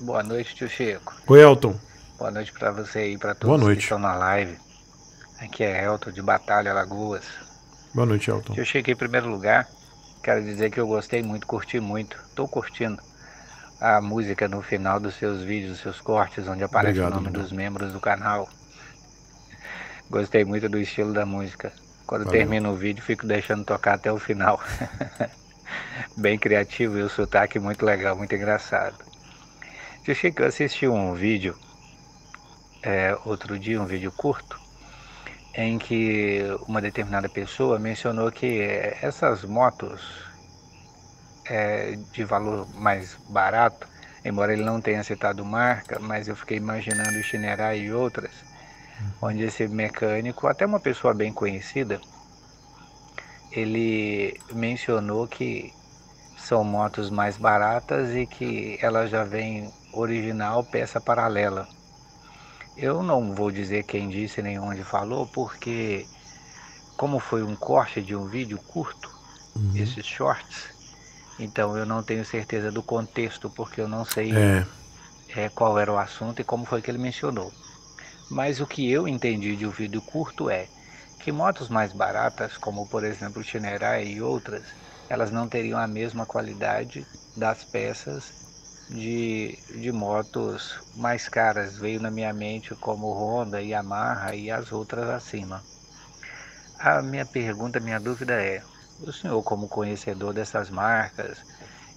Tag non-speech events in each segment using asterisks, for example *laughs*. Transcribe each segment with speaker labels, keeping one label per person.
Speaker 1: Boa noite, tio Chico. Oi, Elton. Boa noite para você e para todos que estão na live. Aqui é Elton de Batalha Lagoas. Boa noite, Elton. Eu cheguei em primeiro lugar. Quero dizer que eu gostei muito, curti muito. Estou curtindo a música no final dos seus vídeos, dos seus cortes, onde aparece Obrigado, o nome meu. dos membros do canal. Gostei muito do estilo da música. Quando Valeu. termino o vídeo, fico deixando tocar até o final. *laughs* Bem criativo e o sotaque muito legal, muito engraçado. Eu chega a assistir um vídeo, é, outro dia, um vídeo curto, em que uma determinada pessoa mencionou que é, essas motos é, de valor mais barato, embora ele não tenha citado marca, mas eu fiquei imaginando Chinerai e outras, onde esse mecânico, até uma pessoa bem conhecida, ele mencionou que são motos mais baratas e que elas já vêm original, peça paralela. Eu não vou dizer quem disse nem onde falou, porque como foi um corte de um vídeo curto, uhum. esses shorts, então eu não tenho certeza do contexto, porque eu não sei é. É, qual era o assunto e como foi que ele mencionou. Mas o que eu entendi de um vídeo curto é que motos mais baratas, como por exemplo o Tinerai e outras, elas não teriam a mesma qualidade das peças de, de motos mais caras. Veio na minha mente como Honda, Yamaha e as outras acima. A minha pergunta, minha dúvida é: o senhor, como conhecedor dessas marcas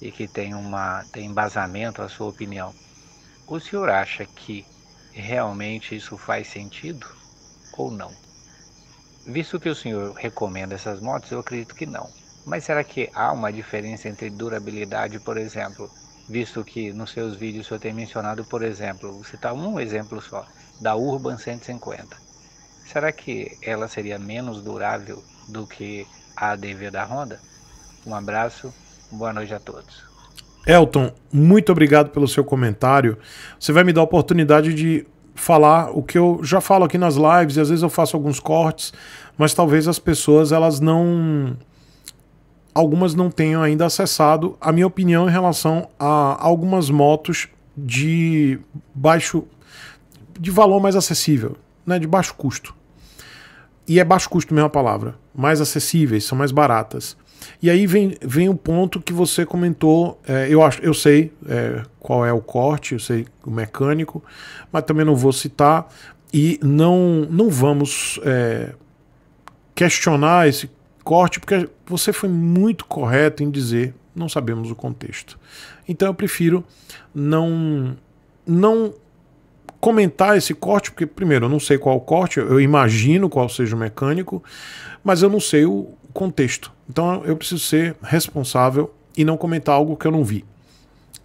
Speaker 1: e que tem uma tem embasamento a sua opinião, o senhor acha que realmente isso faz sentido ou não? Visto que o senhor recomenda essas motos, eu acredito que não. Mas será que há uma diferença entre durabilidade, por exemplo, visto que nos seus vídeos o senhor tem mencionado, por exemplo, vou citar um exemplo só, da Urban 150. Será que ela seria menos durável do que a ADV da Honda? Um abraço, boa noite a todos.
Speaker 2: Elton, muito obrigado pelo seu comentário. Você vai me dar a oportunidade de falar o que eu já falo aqui nas lives e às vezes eu faço alguns cortes, mas talvez as pessoas elas não algumas não tenham ainda acessado a minha opinião em relação a algumas motos de baixo de valor mais acessível, né, de baixo custo. E é baixo custo mesmo a palavra, mais acessíveis, são mais baratas. E aí vem, vem o um ponto que você comentou. É, eu, acho, eu sei é, qual é o corte, eu sei o mecânico, mas também não vou citar. E não, não vamos é, questionar esse corte, porque você foi muito correto em dizer não sabemos o contexto. Então eu prefiro não não comentar esse corte, porque primeiro eu não sei qual corte, eu imagino qual seja o mecânico, mas eu não sei o contexto. Então eu preciso ser responsável e não comentar algo que eu não vi.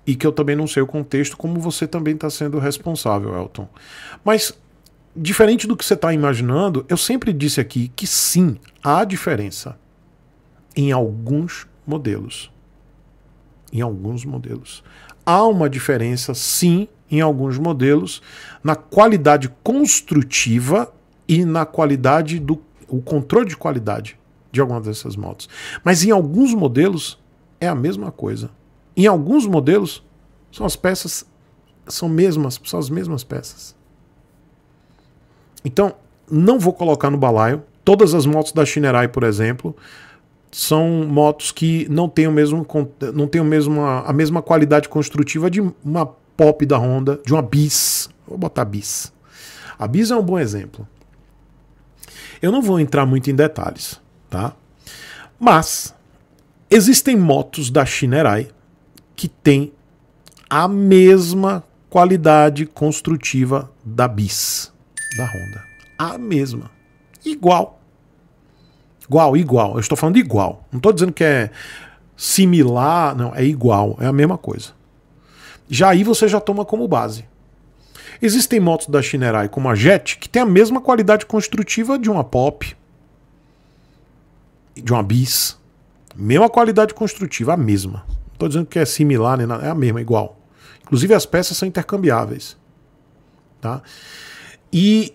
Speaker 2: E que eu também não sei o contexto, como você também está sendo responsável, Elton. Mas diferente do que você está imaginando, eu sempre disse aqui que sim, há diferença em alguns modelos. Em alguns modelos. Há uma diferença, sim, em alguns modelos, na qualidade construtiva e na qualidade do o controle de qualidade de algumas dessas motos. Mas em alguns modelos é a mesma coisa. Em alguns modelos são as peças são mesmas, são as mesmas peças. Então, não vou colocar no balaio. Todas as motos da Shinerai, por exemplo, são motos que não têm, o mesmo, não têm o mesmo, a mesma qualidade construtiva de uma pop da Honda, de uma bis. Vou botar bis. A bis é um bom exemplo. Eu não vou entrar muito em detalhes, tá? Mas existem motos da Shinerai que têm a mesma qualidade construtiva da bis da Honda. A mesma. Igual. Igual, igual. Eu estou falando igual. Não estou dizendo que é similar, não, é igual, é a mesma coisa. Já aí você já toma como base. Existem motos da Shinerai como a Jet que tem a mesma qualidade construtiva de uma Pop, de uma Bis. Mesma qualidade construtiva, a mesma. Não estou dizendo que é similar, é a mesma, igual. Inclusive as peças são intercambiáveis. Tá? E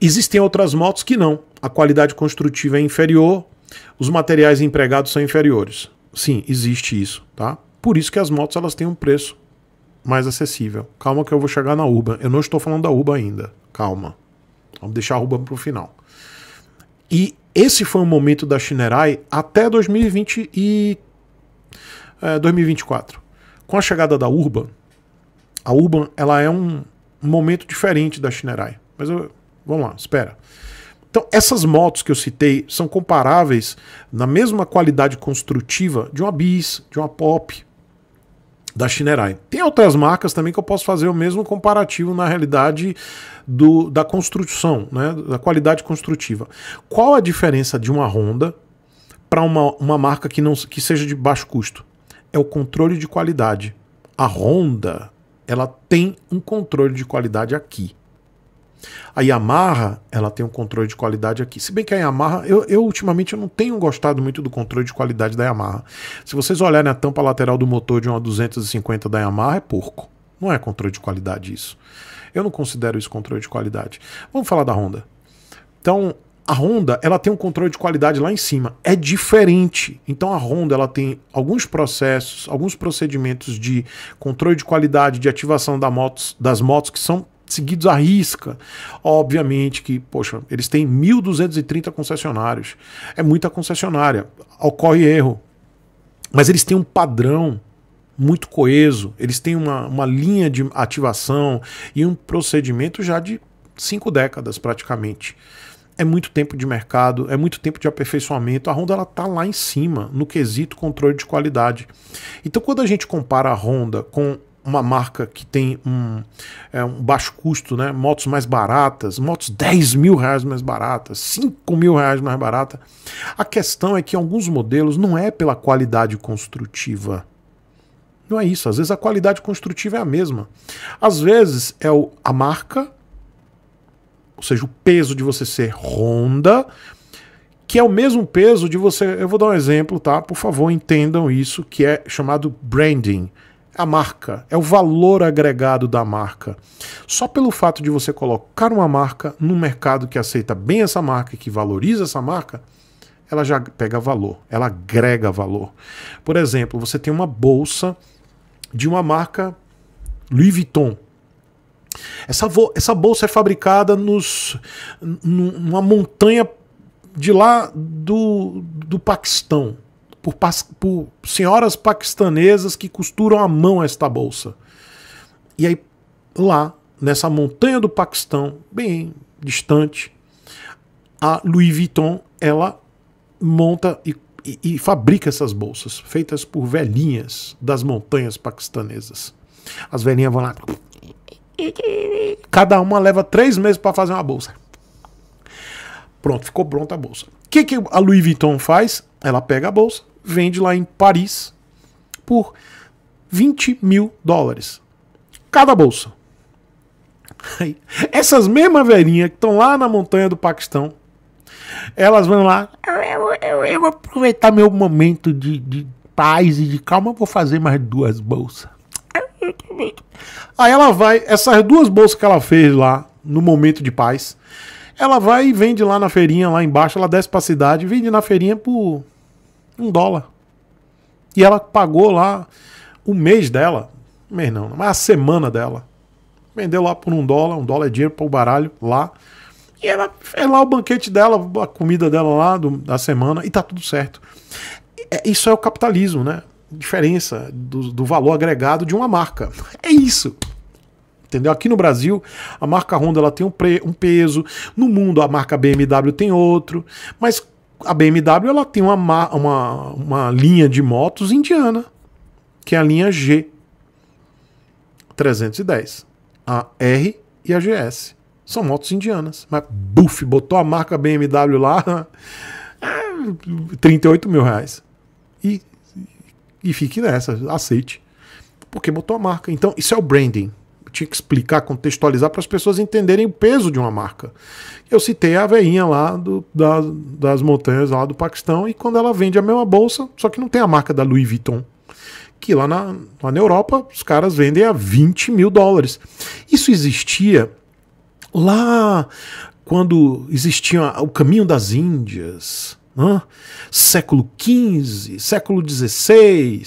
Speaker 2: existem outras motos que não. A qualidade construtiva é inferior, os materiais empregados são inferiores. Sim, existe isso, tá? Por isso que as motos elas têm um preço mais acessível. Calma que eu vou chegar na Urban. Eu não estou falando da Urban ainda. Calma. Vamos deixar a Urban para o final. E esse foi o momento da Shinerai até 2020 e é, 2024. Eh, Com a chegada da Urban, a Urban ela é um, momento diferente da Shinerai. Mas eu, vamos lá, espera. Então, essas motos que eu citei são comparáveis na mesma qualidade construtiva de uma Bis, de uma Pop, da Shinerai. Tem outras marcas também que eu posso fazer o mesmo comparativo na realidade do, da construção, né, da qualidade construtiva. Qual a diferença de uma Honda para uma, uma marca que, não, que seja de baixo custo? É o controle de qualidade. A Honda ela tem um controle de qualidade aqui. A Yamaha, ela tem um controle de qualidade aqui. Se bem que a Yamaha, eu, eu, ultimamente eu não tenho gostado muito do controle de qualidade da Yamaha. Se vocês olharem a tampa lateral do motor de uma 250 da Yamaha, é porco. Não é controle de qualidade isso. Eu não considero isso controle de qualidade. Vamos falar da Honda. Então, a Honda ela tem um controle de qualidade lá em cima. É diferente. Então a Honda ela tem alguns processos, alguns procedimentos de controle de qualidade, de ativação da motos, das motos que são seguidos à risca. Obviamente que, poxa, eles têm 1.230 concessionários. É muita concessionária. Ocorre erro. Mas eles têm um padrão muito coeso, eles têm uma, uma linha de ativação e um procedimento já de cinco décadas praticamente é muito tempo de mercado, é muito tempo de aperfeiçoamento. A Honda ela tá lá em cima no quesito controle de qualidade. Então quando a gente compara a Honda com uma marca que tem um, é, um baixo custo, né? Motos mais baratas, motos 10 mil reais mais baratas, 5 mil reais mais barata. A questão é que alguns modelos não é pela qualidade construtiva. Não é isso. Às vezes a qualidade construtiva é a mesma. Às vezes é o, a marca ou seja, o peso de você ser ronda, que é o mesmo peso de você. Eu vou dar um exemplo, tá? Por favor, entendam isso, que é chamado branding. A marca, é o valor agregado da marca. Só pelo fato de você colocar uma marca no mercado que aceita bem essa marca, que valoriza essa marca, ela já pega valor, ela agrega valor. Por exemplo, você tem uma bolsa de uma marca Louis Vuitton. Essa, essa bolsa é fabricada nos, numa montanha de lá do, do Paquistão, por, por senhoras paquistanesas que costuram à mão esta bolsa. E aí, lá, nessa montanha do Paquistão, bem distante, a Louis Vuitton ela monta e, e, e, fabrica essas bolsas, feitas por velhinhas das montanhas paquistanesas. As velhinhas vão lá Cada uma leva três meses para fazer uma bolsa. Pronto, ficou pronta a bolsa. O que, que a Louis Vuitton faz? Ela pega a bolsa, vende lá em Paris por 20 mil dólares. Cada bolsa. essas mesmas velhinhas que estão lá na montanha do Paquistão, elas vão lá. Eu, eu, eu vou aproveitar meu momento de, de paz e de calma, vou fazer mais duas bolsas. Aí ela vai, essas duas bolsas que ela fez lá, no momento de paz, ela vai e vende lá na feirinha, lá embaixo, ela desce pra cidade, vende na feirinha por um dólar. E ela pagou lá o mês dela, mês não, mas a semana dela. Vendeu lá por um dólar, um dólar é dinheiro para o baralho lá. E ela fez lá o banquete dela, a comida dela lá do, da semana, e tá tudo certo. é, isso é o capitalismo, né? diferença do, do valor agregado de uma marca. É isso. Entendeu? Aqui no Brasil, a marca Honda ela tem um, pre, um peso, no mundo a marca BMW tem outro, mas a BMW ela tem uma, uma, uma linha de motos indiana, que é a linha G 310, a R e a GS. São motos indianas. Mas, buf, botou a marca BMW lá, 38 *laughs* é, mil reais. E e fique nessa, aceite. Porque botou a marca. Então, isso é o branding. Eu tinha que explicar, contextualizar para as pessoas entenderem o peso de uma marca. Eu citei a veinha lá do, da, das montanhas lá do Paquistão e quando ela vende a mesma bolsa, só que não tem a marca da Louis Vuitton. Que lá na, lá na Europa os caras vendem a 20 mil dólares. Isso existia lá quando existia o caminho das Índias, Hã? século XV, século XVI,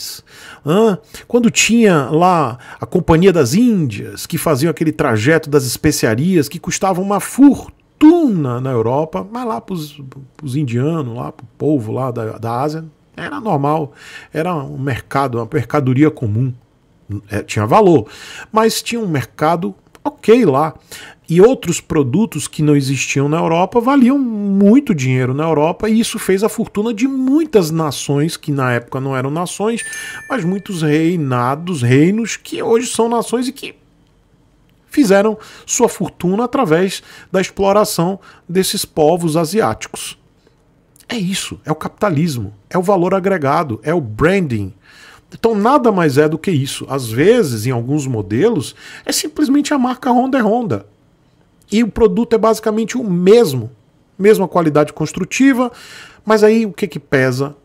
Speaker 2: hã? quando tinha lá a Companhia das Índias, que faziam aquele trajeto das especiarias que custava uma fortuna na Europa, mas lá para os indianos, lá para o povo lá da, da Ásia, era normal, era um mercado, uma mercadoria comum, é, tinha valor, mas tinha um mercado ok lá e outros produtos que não existiam na Europa valiam muito dinheiro na Europa e isso fez a fortuna de muitas nações que na época não eram nações, mas muitos reinados, reinos que hoje são nações e que fizeram sua fortuna através da exploração desses povos asiáticos. É isso, é o capitalismo, é o valor agregado, é o branding. Então nada mais é do que isso. Às vezes, em alguns modelos, é simplesmente a marca Honda é Honda e o produto é basicamente o mesmo. Mesma qualidade construtiva, mas aí o que, que pesa?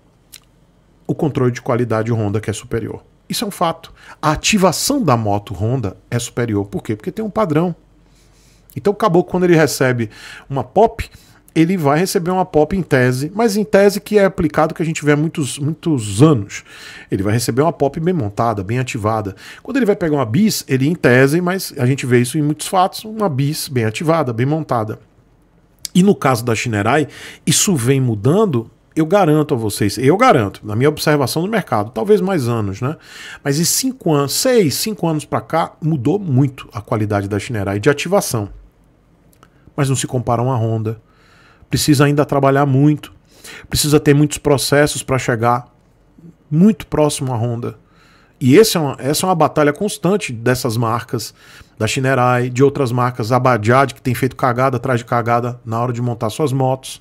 Speaker 2: O controle de qualidade Honda que é superior. Isso é um fato. A ativação da moto Honda é superior. Por quê? Porque tem um padrão. Então o caboclo, quando ele recebe uma pop, ele vai receber uma pop em tese, mas em tese que é aplicado que a gente vê há muitos, muitos anos. Ele vai receber uma pop bem montada, bem ativada. Quando ele vai pegar uma bis, ele em tese, mas a gente vê isso em muitos fatos, uma bis bem ativada, bem montada. E no caso da Shinerai, isso vem mudando eu garanto a vocês, eu garanto, na minha observação do mercado, talvez mais anos, né? Mas em cinco anos, seis, cinco anos para cá, mudou muito a qualidade da Shinerai de ativação. Mas não se compara a uma Honda, precisa ainda trabalhar muito, precisa ter muitos processos para chegar muito próximo à Honda. E essa é, uma, essa é uma batalha constante dessas marcas, da Shinerai, de outras marcas, a Bajaj, que tem feito cagada atrás de cagada na hora de montar suas motos.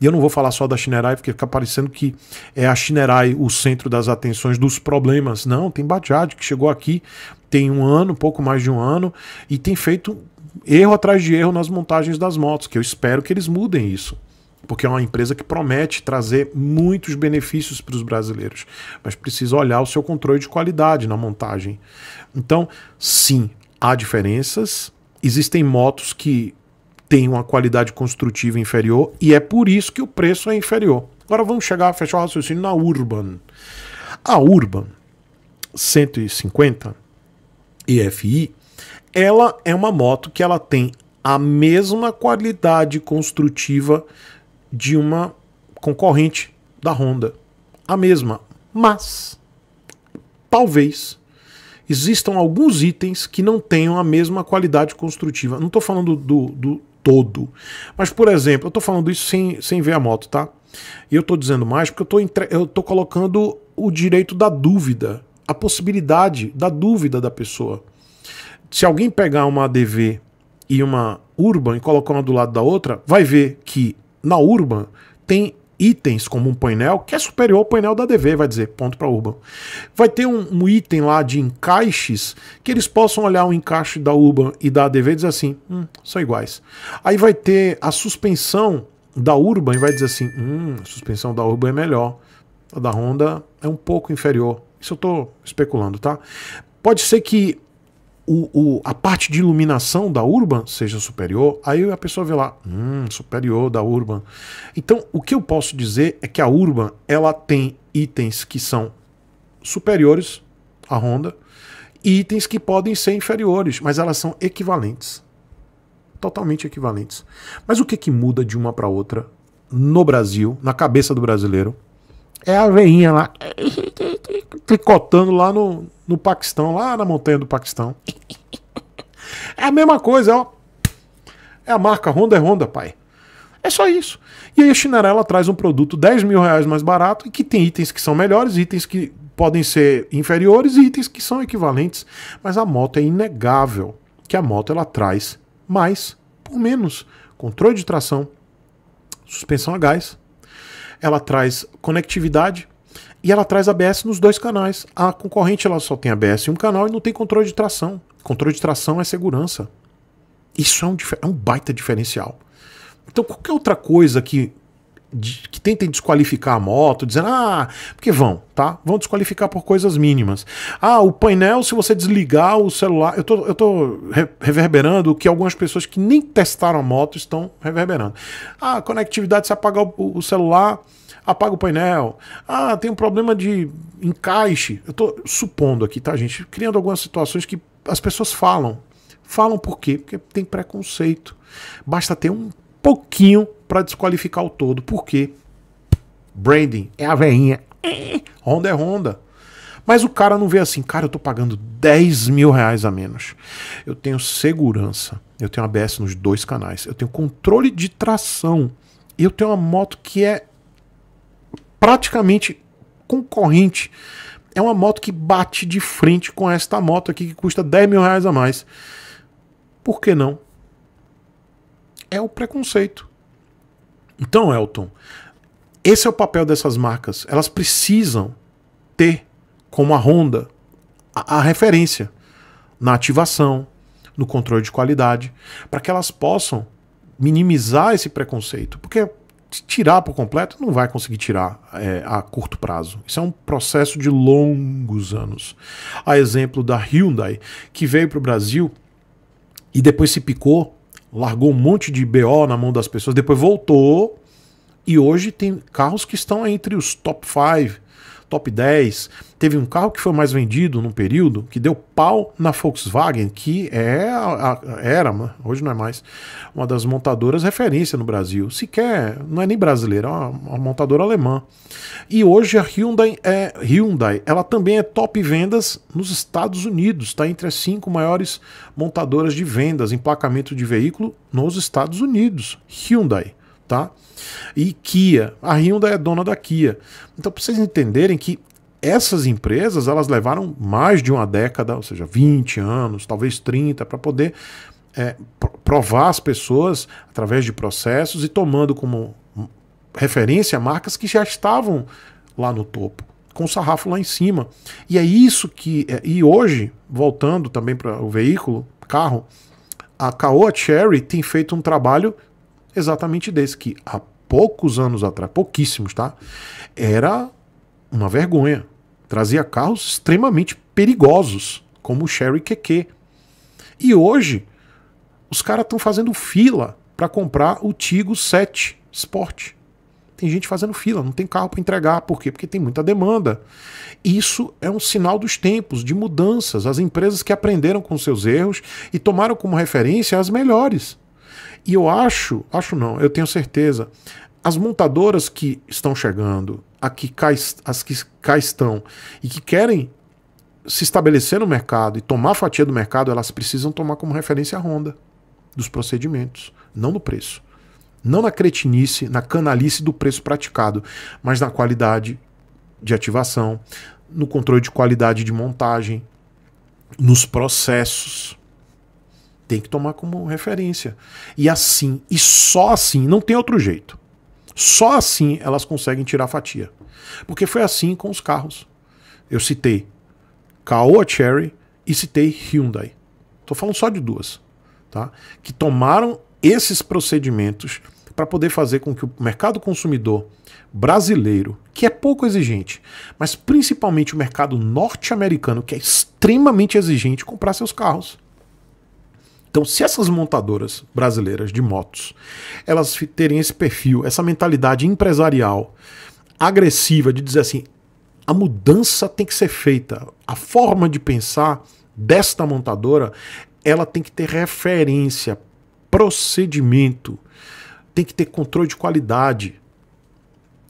Speaker 2: E eu não vou falar só da Shinerai, porque fica parecendo que é a Shinerai o centro das atenções dos problemas. Não, tem Bajaj, que chegou aqui tem um ano, pouco mais de um ano, e tem feito erro atrás de erro nas montagens das motos, que eu espero que eles mudem isso. Porque é uma empresa que promete trazer muitos benefícios para os brasileiros, mas precisa olhar o seu controle de qualidade na montagem. Então, sim, há diferenças. Existem motos que têm uma qualidade construtiva inferior e é por isso que o preço é inferior. Agora vamos chegar a fechar o raciocínio na Urban. A Urban 150 EFI ela é uma moto que ela tem a mesma qualidade construtiva de uma concorrente da Honda. A mesma. Mas talvez existam alguns itens que não tenham a mesma qualidade construtiva. Não estou falando do, do, todo. Mas, por exemplo, eu estou falando isso sem, sem ver a moto, tá? E eu estou dizendo mais porque eu estou entre... eu colocando o direito da dúvida, a possibilidade da dúvida da pessoa. Se alguém pegar uma ADV e uma Urban e colocar uma do lado da outra, vai ver que na Urban tem itens como um painel que é superior ao painel da DV, vai dizer, ponto para Urban. Vai ter um, um, item lá de encaixes que eles possam olhar o encaixe da Urban e da DV e dizer assim, hum, são iguais. Aí vai ter a suspensão da Urban e vai dizer assim, hum, a suspensão da Urban é melhor, a da Honda é um pouco inferior. Isso eu estou especulando, tá? Pode ser que o, o, a parte de iluminação da Urban seja superior, aí a pessoa vê lá, hum, superior da Urban. Então, o que eu posso dizer é que a Urban ela tem itens que são superiores à Honda e itens que podem ser inferiores, mas elas são equivalentes. Totalmente equivalentes. Mas o que, que muda de uma para outra no Brasil, na cabeça do brasileiro? É a veinha lá tricotando lá no, no Paquistão, lá na montanha do Paquistão. É a mesma coisa, ó. É a marca Honda é Honda, pai. É só isso. E aí a Chinarela traz um produto 10 mil reais mais barato e que tem itens que são melhores, itens que podem ser inferiores e itens que são equivalentes. Mas a moto é inegável que a moto ela traz mais por menos. Controle de tração, suspensão a gás, ela traz conectividade, e ela traz ABS nos dois canais. A concorrente ela só tem ABS em um canal e não tem controle de tração. Controle de tração é segurança. Isso é um, é um baita diferencial. Então qualquer outra coisa que que tentem desqualificar a moto, dizendo, ah, porque vão, tá? Vão desqualificar por coisas mínimas. Ah, o painel, se você desligar o celular. Eu tô, eu tô reverberando o que algumas pessoas que nem testaram a moto estão reverberando. Ah, conectividade, se apagar o, o celular apaga o painel, ah, tem um problema de encaixe. Eu estou supondo aqui, tá, gente? Criando algumas situações que as pessoas falam. Falam por quê? Porque tem preconceito. Basta ter um pouquinho para desqualificar o todo. Por quê? Branding é a veinha. *laughs* Honda é Honda. Mas o cara não vê assim, cara, eu tô pagando 10 mil reais a menos. Eu tenho segurança, eu tenho ABS nos dois canais, eu tenho controle de tração, eu tenho uma moto que é praticamente concorrente. É uma moto que bate de frente com esta moto aqui que custa 10 mil reais a mais. Por que não? É o preconceito. Então, Elton, esse é o papel dessas marcas. Elas precisam ter, como a Honda, a, a referência na ativação, no controle de qualidade, para que elas possam minimizar esse preconceito. Porque tirar por completo, não vai conseguir tirar é, a curto prazo. Isso é um processo de longos anos. A exemplo da Hyundai, que veio para o Brasil e depois se picou, largou um monte de BO na mão das pessoas, depois voltou e hoje tem carros que estão entre os top 5 top 10. Teve um carro que foi mais vendido num período que deu pau na Volkswagen, que é a, era, hoje não é mais, uma das montadoras referência no Brasil. Sequer, não é nem brasileira, é uma, uma montadora alemã. E hoje a Hyundai, é, Hyundai, ela também é top vendas nos Estados Unidos, está entre as cinco maiores montadoras de vendas em placamento de veículo nos Estados Unidos. Hyundai tá? E Kia, a Hyundai é dona da Kia. Então, para vocês entenderem que essas empresas, elas levaram mais de uma década, ou seja, 20 anos, talvez 30, para poder é, provar as pessoas através de processos e tomando como referência marcas que já estavam lá no topo com o sarrafo lá em cima. E é isso que. É, e hoje, voltando também para o veículo, carro, a Caoa Cherry tem feito um trabalho exatamente desse, que há poucos anos atrás, pouquíssimos, tá? Era uma vergonha. Trazia carros extremamente perigosos, como o Sherry Keke. E hoje, os caras estão fazendo fila para comprar o Tigo 7 Sport. Tem gente fazendo fila, não tem carro para entregar. Por quê? Porque tem muita demanda. Isso é um sinal dos tempos, de mudanças. As empresas que aprenderam com seus erros e tomaram como referência as melhores. E eu acho, acho não, eu tenho certeza, as montadoras que estão chegando, a que cá, as que cá estão e que querem se estabelecer no mercado e tomar fatia do mercado, elas precisam tomar como referência a Honda dos procedimentos, não no preço. Não na cretinice, na canalice do preço praticado, mas na qualidade de ativação, no controle de qualidade de montagem, nos processos tem que tomar como referência. E assim, e só assim, não tem outro jeito. Só assim elas conseguem tirar fatia. Porque foi assim com os carros. Eu citei Caoa Cherry e citei Hyundai. Estou falando só de duas, tá? Que tomaram esses procedimentos para poder fazer com que o mercado consumidor brasileiro, que é pouco exigente, mas principalmente o mercado norte-americano, que é extremamente exigente, comprar seus carros. Então, se essas montadoras brasileiras de motos, elas terem esse perfil, essa mentalidade empresarial agressiva de dizer assim, a mudança tem que ser feita, a forma de pensar desta montadora, ela tem que ter referência, procedimento, tem que ter controle de qualidade.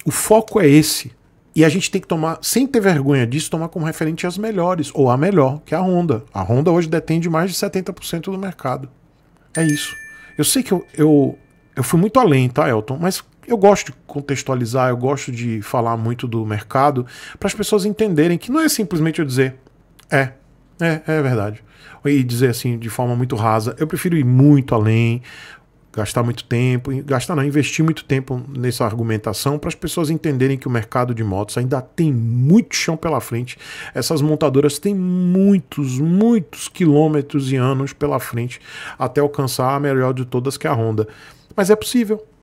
Speaker 2: O foco é esse. E a gente tem que tomar, sem ter vergonha disso, tomar como referente as melhores, ou a melhor, que é a Honda. A Honda hoje detém de mais de 70% do mercado. É isso. Eu sei que eu, eu, eu fui muito além, tá, Elton? Mas eu gosto de contextualizar, eu gosto de falar muito do mercado, para as pessoas entenderem que não é simplesmente eu dizer, é, é, é verdade. E dizer assim de forma muito rasa. Eu prefiro ir muito além, gastar muito tempo, gastar não, investir muito tempo nessa argumentação para as pessoas entenderem que o mercado de motos ainda tem muito chão pela frente. Essas montadoras têm muitos, muitos quilômetros e anos pela frente até alcançar a melhor de todas que é a Honda. Mas é possível,